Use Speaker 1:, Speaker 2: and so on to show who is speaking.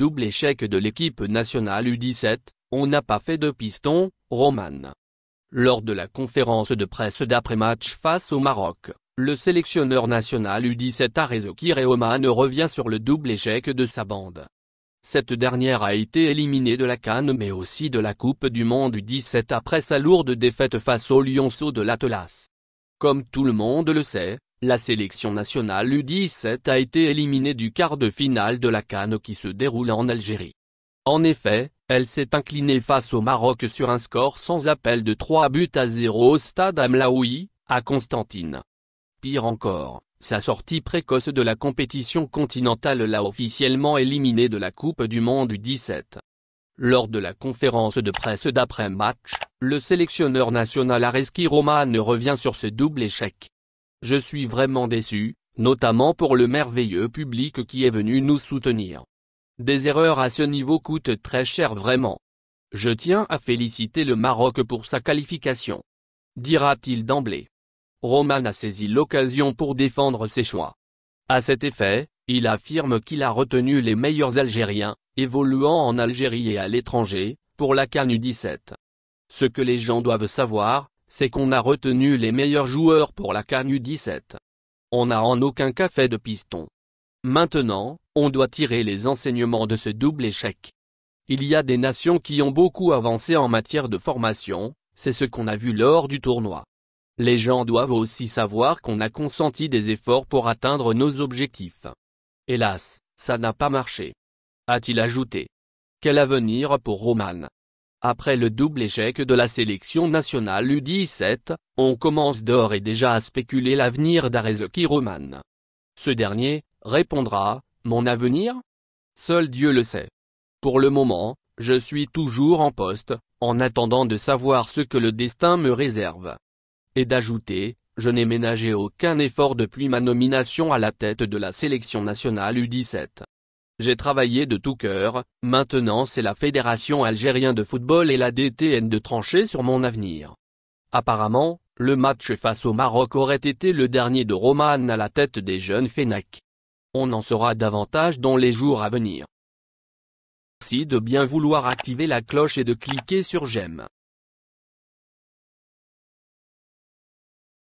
Speaker 1: double échec de l'équipe nationale U17, on n'a pas fait de piston, Roman. Lors de la conférence de presse d'après-match face au Maroc, le sélectionneur national U17 Arezokir Oman revient sur le double échec de sa bande. Cette dernière a été éliminée de la Cannes mais aussi de la Coupe du Monde U17 après sa lourde défaite face au lionceau de l'Atlas. Comme tout le monde le sait, la sélection nationale U17 a été éliminée du quart de finale de la Cannes qui se déroule en Algérie. En effet, elle s'est inclinée face au Maroc sur un score sans appel de 3 buts à 0 au stade Amlaoui, à Constantine. Pire encore, sa sortie précoce de la compétition continentale l'a officiellement éliminée de la Coupe du Monde U17. Lors de la conférence de presse d'après-match, le sélectionneur national Areski Romane revient sur ce double échec. Je suis vraiment déçu, notamment pour le merveilleux public qui est venu nous soutenir. Des erreurs à ce niveau coûtent très cher vraiment. Je tiens à féliciter le Maroc pour sa qualification. Dira-t-il d'emblée. Roman a saisi l'occasion pour défendre ses choix. À cet effet, il affirme qu'il a retenu les meilleurs Algériens, évoluant en Algérie et à l'étranger, pour la CANU 17 Ce que les gens doivent savoir, c'est qu'on a retenu les meilleurs joueurs pour la CAN U17. On n'a en aucun cas fait de piston. Maintenant, on doit tirer les enseignements de ce double échec. Il y a des nations qui ont beaucoup avancé en matière de formation, c'est ce qu'on a vu lors du tournoi. Les gens doivent aussi savoir qu'on a consenti des efforts pour atteindre nos objectifs. Hélas, ça n'a pas marché. A-t-il ajouté. Quel avenir pour Roman après le double échec de la sélection nationale U17, on commence d'ores et déjà à spéculer l'avenir d'Arezoki Roman. Ce dernier, répondra, mon avenir Seul Dieu le sait. Pour le moment, je suis toujours en poste, en attendant de savoir ce que le destin me réserve. Et d'ajouter, je n'ai ménagé aucun effort depuis ma nomination à la tête de la sélection nationale U17. J'ai travaillé de tout cœur, maintenant c'est la Fédération algérienne de football et la DTN de trancher sur mon avenir. Apparemment, le match face au Maroc aurait été le dernier de Roman à la tête des jeunes Fennec. On en saura davantage dans les jours à venir. Merci de bien vouloir activer la cloche et de cliquer sur j'aime.